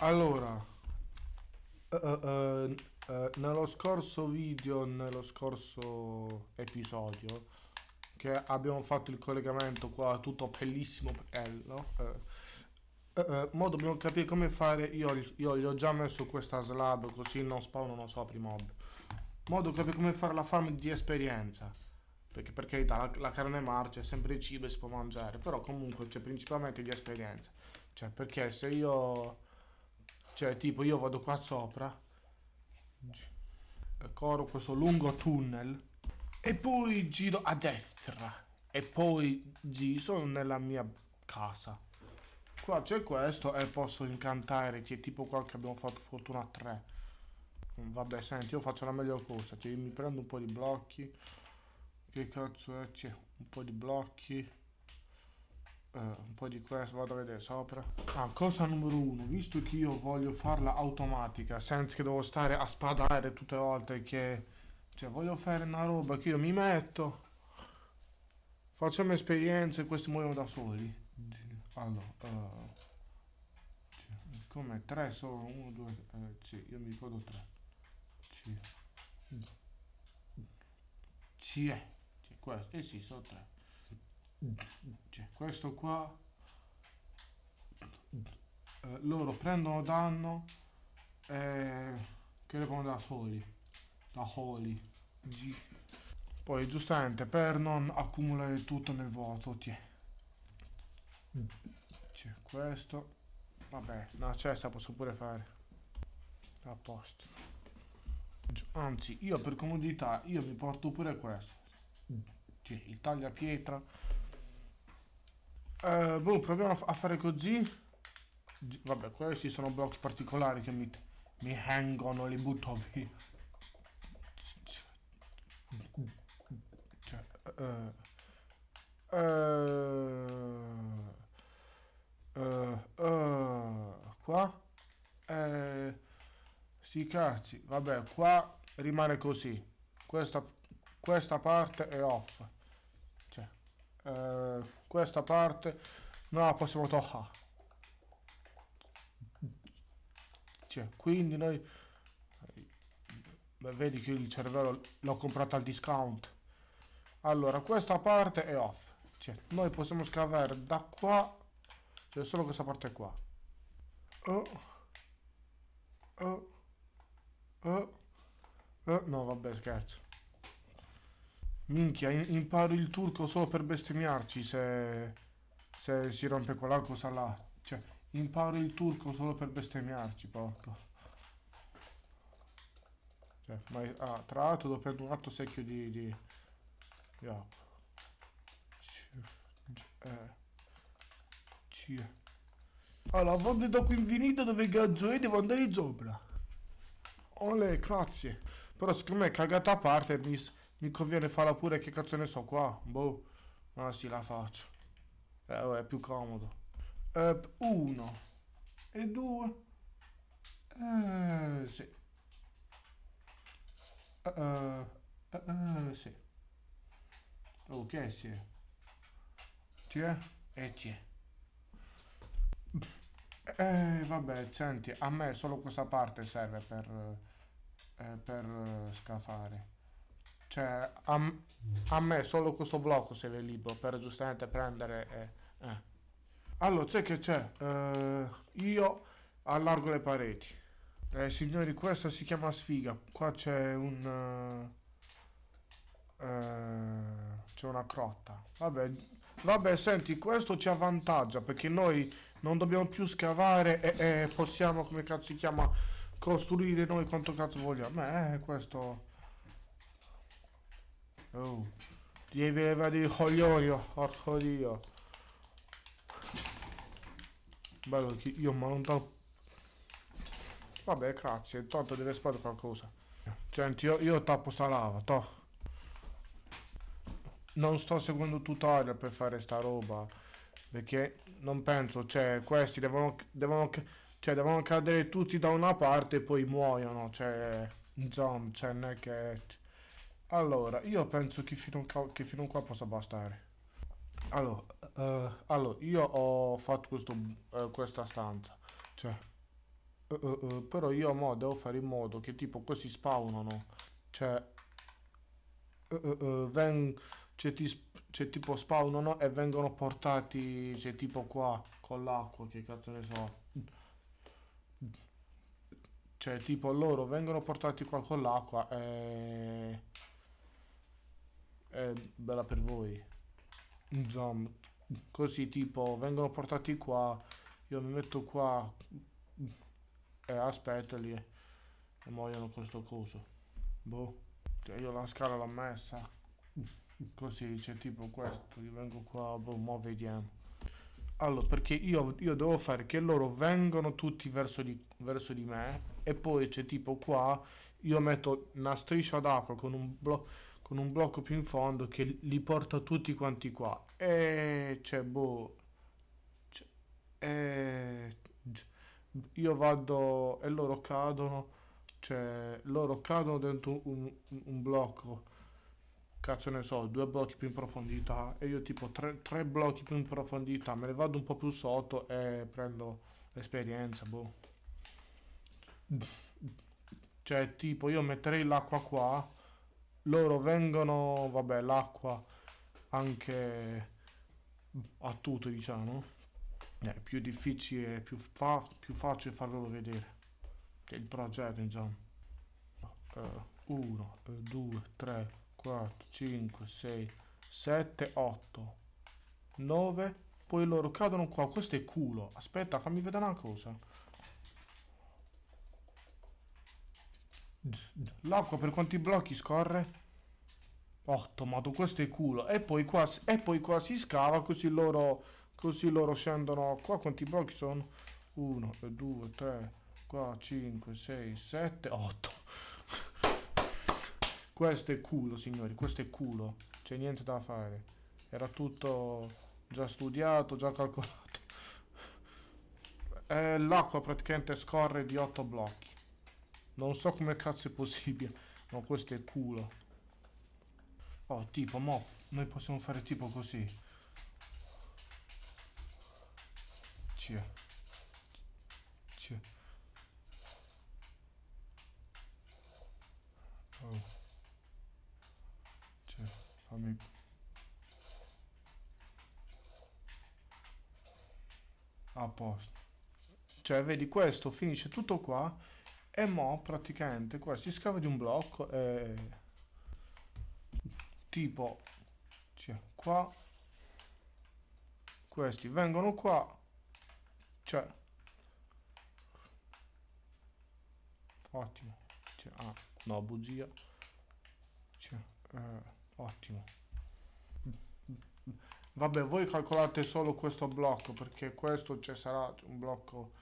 Allora, uh, uh, uh, nello scorso video, nello scorso episodio, che abbiamo fatto il collegamento qua, tutto bellissimo, bello, eh, eh, eh, mo dobbiamo capire come fare, io, io gli ho già messo questa slab così non spawnano sopra i mob. modo dobbiamo capire come fare la farm di esperienza. Perché per carità la, la carne marcia è sempre cibo e si può mangiare, però comunque c'è principalmente di esperienza. Cioè perché se io cioè, tipo, io vado qua sopra, corro questo lungo tunnel, e poi giro a destra, e poi giro nella mia casa. Qua c'è questo e posso incantare, che è tipo qua che abbiamo fatto Fortuna 3. Mm, vabbè, senti, io faccio la meglio cosa, cioè, mi prendo un po' di blocchi. Che cazzo è? C'è un po' di blocchi eh, un po' di questo vado a vedere sopra ah, cosa numero uno visto che io voglio farla automatica senza che devo stare a spadare tutte le volte che cioè voglio fare una roba che io mi metto facciamo esperienze e questi muoiono da soli allora uh come 3 solo 1 2 eh, sì io mi ricordo 3 c è, questo e eh sì sono 3 cioè questo qua eh, loro prendono danno e che le prendono da soli da soli poi giustamente per non accumulare tutto nel vuoto c'è cioè, questo vabbè una cesta posso pure fare a posto anzi io per comodità io mi porto pure questo cioè, il pietra eh, boh, proviamo a fare così. Vabbè, questi sono blocchi particolari che mi, mi hangono, li butto via. Cioè, uh, uh, qua. Eh, sti cazzi. Vabbè, qua rimane così. Questa, questa parte è off questa parte non la possiamo toccare cioè, quindi noi beh, vedi che il cervello l'ho comprato al discount allora questa parte è off cioè, noi possiamo scavare da qua cioè solo questa parte qua oh. Oh. Oh. oh. no vabbè scherzo Minchia, imparo il turco solo per bestemmiarci se, se si rompe quella cosa là. Cioè, imparo il turco solo per bestemmiarci, porco. Cioè, ma, ah, tra l'altro dopo prendere un altro secchio di... di, di acqua. Eh. Sì. Allora, vado da qui in finita dove cazzo è, devo andare sopra. Ole, grazie. Però secondo me cagata a parte, mi... Mi conviene farla pure, che cazzo ne so qua? Boh, ma ah, sì, la faccio. Eh, è più comodo. Eh, uno. E due. Eh, sì. Eh, eh, eh, eh sì. Ok, sì. Ti è? E ti è. Eh, vabbè, senti, a me solo questa parte serve per, eh, per eh, scafare. Cioè, a, a me solo questo blocco serve libero per giustamente prendere... E, eh. Allora, sai che c'è? Eh, io allargo le pareti. Eh, signori, questa si chiama sfiga. Qua c'è un... Eh, eh, c'è una crotta. Vabbè, vabbè, senti, questo ci avvantaggia perché noi non dobbiamo più scavare e, e possiamo, come cazzo si chiama, costruire noi quanto cazzo vogliamo. Eh, questo... Oh. Devi levare i coglioni, oh, porco dio. Bello che io ma non do... Vabbè, grazie, intanto deve esplodere qualcosa. Senti, io, io tappo sta lava, toh. Non sto seguendo tutorial per fare sta roba. Perché non penso, cioè, questi devono... devono cioè, devono cadere tutti da una parte e poi muoiono, cioè... Insomma, cioè, non è che... Allora, io penso che fino, a, che fino qua possa bastare. Allora, uh, allora io ho fatto questo, uh, questa stanza. Cioè, uh, però io mo devo fare in modo che tipo questi spawnano. Cioè, veng cioè, ti, cioè, tipo spawnano e vengono portati, cioè tipo qua, con l'acqua, che cazzo ne so. Cioè, tipo loro vengono portati qua con l'acqua e è bella per voi. Insomma, così tipo vengono portati qua, io mi metto qua e aspetto lì e muoiono con coso. Boh, cioè io la scala l'ho messa. Così c'è tipo questo, io vengo qua, boh, mo vediamo. Allora, perché io, io, devo fare che loro vengano tutti verso di, verso di me e poi c'è tipo qua, io metto una striscia d'acqua con un blocco con un blocco più in fondo che li porta tutti quanti qua. E c'è boh. Cioè, e, io vado e loro cadono. Cioè, loro cadono dentro un, un blocco. Cazzo ne so, due blocchi più in profondità. E io tipo tre, tre blocchi più in profondità. Me ne vado un po' più sotto e prendo l'esperienza, boh. Cioè, tipo, io metterei l'acqua qua loro vengono, vabbè, l'acqua anche a tutto, diciamo. È eh, più difficile, più, fa più facile farlo vedere. Che Il progetto, insomma. 1, 2, 3, 4, 5, 6, 7, 8, 9. Poi loro cadono qua. Questo è culo. Aspetta, fammi vedere una cosa. L'acqua per quanti blocchi scorre? 8, ma tu questo è culo. E poi qua, e poi qua si scava così loro, così loro scendono. Qua quanti blocchi sono? 1, 2, 3, 4, 5, 6, 7, 8. questo è culo, signori, questo è culo. C'è niente da fare. Era tutto già studiato, già calcolato. Eh, l'acqua praticamente scorre di 8 blocchi. Non so come cazzo è possibile. Ma questo è culo. Oh, tipo, mo, noi possiamo fare tipo così. Cia. Cia. Oh. Cia, fammi... A posto. Cioè, vedi, questo finisce tutto qua e mo praticamente qua si scava di un blocco e tipo cioè, qua questi vengono qua cioè ottimo cioè, ah no bugia cioè, eh, ottimo vabbè voi calcolate solo questo blocco perché questo ci cioè, sarà un blocco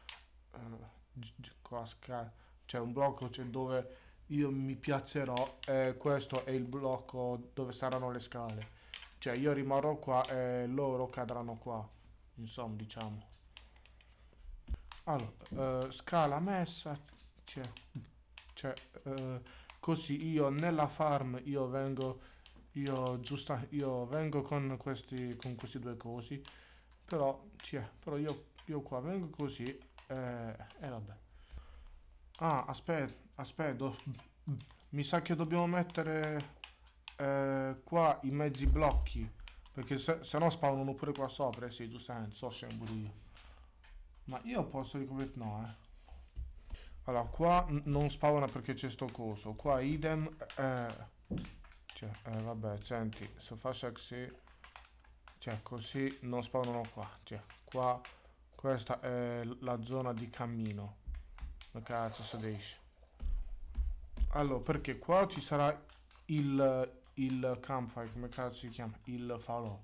eh, qua scala c'è un blocco cioè dove io mi piazzerò e eh, questo è il blocco dove saranno le scale cioè io rimarrò qua e loro cadranno qua insomma diciamo allora eh, scala messa cioè, cioè eh, così io nella farm io vengo io giusta io vengo con questi con questi due cosi però, cioè, però io, io qua vengo così eh, e vabbè Ah, aspetta, aspetta. Mi sa che dobbiamo mettere eh, qua i mezzi blocchi. Perché se, se no spawnano pure qua sopra. Eh sì, giustamente, so scemo io. Ma io posso ricoprire... No, eh. Allora, qua non spawna perché c'è sto coso. Qua idem... Eh, cioè, eh, vabbè, senti, se faccio così... Cioè, così non spawnano qua. Cioè, qua... Questa è la zona di cammino. Ma cazzo se esce. Allora, perché qua ci sarà il, il campfire, come cazzo si chiama? Il falò.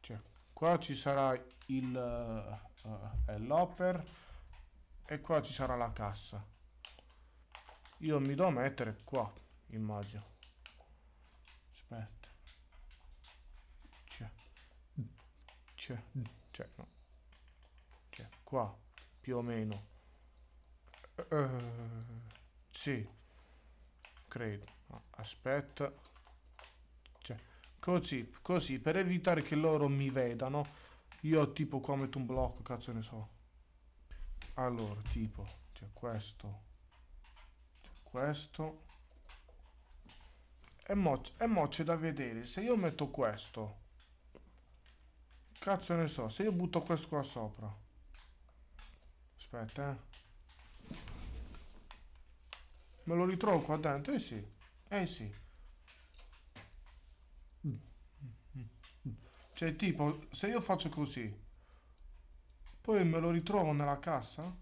Cioè, qua ci sarà il uh, uh, l'hopper e qua ci sarà la cassa. Io mi do mettere qua, immagino. Aspetta. Cioè. Cioè. C'è, cioè, no. C'è, cioè, qua, più o meno. Uh, sì, credo. Aspetta. Cioè, così, così, per evitare che loro mi vedano, io tipo qua metto un blocco, cazzo ne so. Allora, tipo, cioè questo, cioè questo. E mo, e mo c'è da vedere, se io metto questo, cazzo ne so, se io butto questo qua sopra. Aspetta, eh. Me lo ritrovo qua dentro, eh sì, eh sì. Cioè, tipo, se io faccio così, poi me lo ritrovo nella cassa?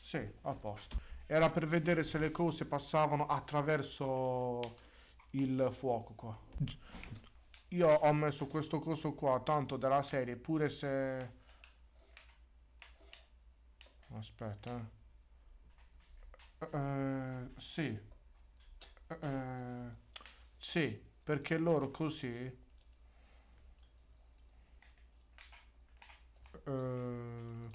Sì, a posto. Era per vedere se le cose passavano attraverso il fuoco qua. Io ho messo questo coso qua, tanto della serie, pure se... Aspetta, eh. Eh, eh, sì. Uh, sì, perché loro così... Uh,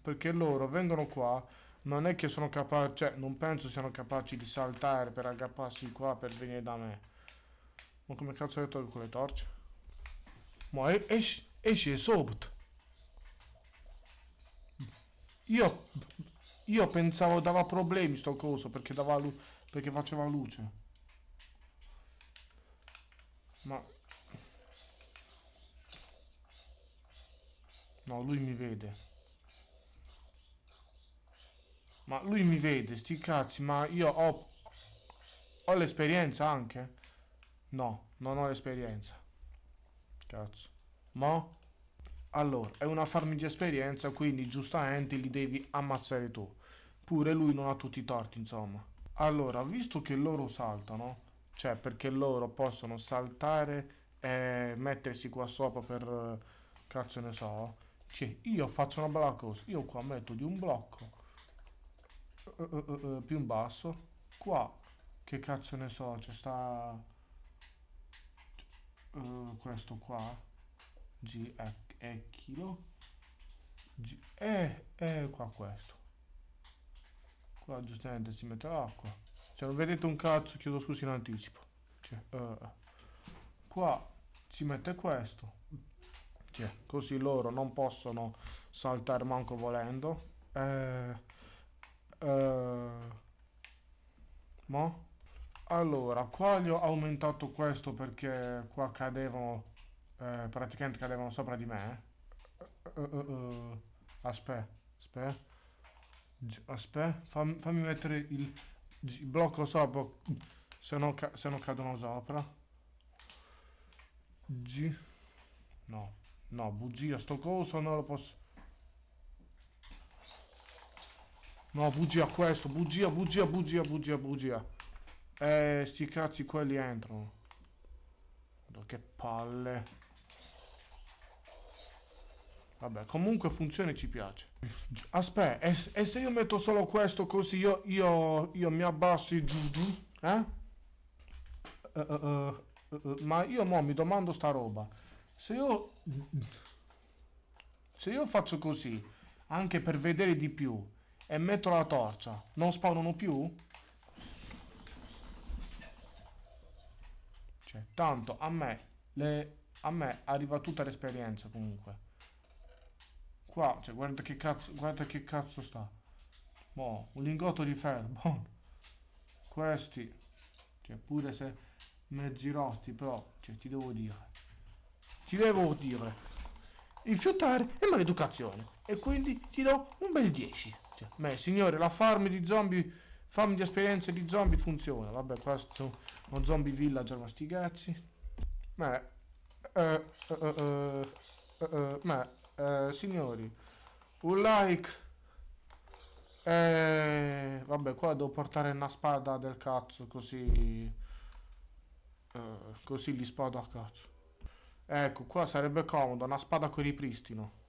perché loro vengono qua, non è che sono capaci, cioè non penso siano capaci di saltare per aggrapparsi qua per venire da me. Ma come cazzo ho detto con le torce? Ma esce esci sotto. Io io pensavo dava problemi sto coso perché, dava lu perché faceva luce. Ma... No, lui mi vede. Ma lui mi vede, sti cazzi, ma io ho... Ho l'esperienza anche? No, non ho l'esperienza. Cazzo. Mo? Allora, è una farm di esperienza, quindi giustamente li devi ammazzare tu. Pure lui non ha tutti i torti, insomma. Allora, visto che loro saltano, cioè perché loro possono saltare e mettersi qua sopra per... cazzo ne so... Cioè, io faccio una bella cosa, io qua metto di un blocco uh, uh, uh, più in basso, qua, che cazzo ne so, c'è sta... Eh, questo qua, G, ecco è chilo G eh, eh qua questo qua giustamente si mette l'acqua cioè non vedete un cazzo chiedo scusa in anticipo cioè, eh. eh. qua si mette questo cioè, così loro non possono saltare manco volendo eh, eh. ma allora qua gli ho aumentato questo perché qua cadevano eh, praticamente cadevano sopra di me. Uh, eh. uh, eh, uh, eh, aspetta, aspetta, aspetta, Fam, fammi mettere il, il, blocco sopra, se no, se no cadono sopra. G. No, no, bugia, sto coso non lo posso... No, bugia questo, bugia, bugia, bugia, bugia, bugia. Eh, sti cazzi quelli entrano. che palle. Vabbè, comunque funziona e ci piace. Aspetta, e, e, se io metto solo questo così io, io, io mi abbassi giù giù? Eh? Uh, uh, uh, ma io mo mi domando sta roba. Se io... Se io faccio così, anche per vedere di più, e metto la torcia, non spawnano più? Cioè, tanto a me, le, a me arriva tutta l'esperienza comunque qua, cioè guarda che cazzo, guarda che cazzo sta. Boh, un lingotto di ferro, boh. Questi, cioè pure se mezzi rotti, però, cioè ti devo dire. Ti devo dire. Rifiutare è maleducazione. E quindi ti do un bel 10. Cioè, beh, signore, la farm di zombie, farm di esperienze di zombie funziona. Vabbè, qua sono zombie villager, ma sti cazzi. Beh, eh, eh, eh, eh, eh, eh, eh, signori un like e eh, vabbè qua devo portare una spada del cazzo così eh, così li spado a cazzo ecco qua sarebbe comodo una spada con ripristino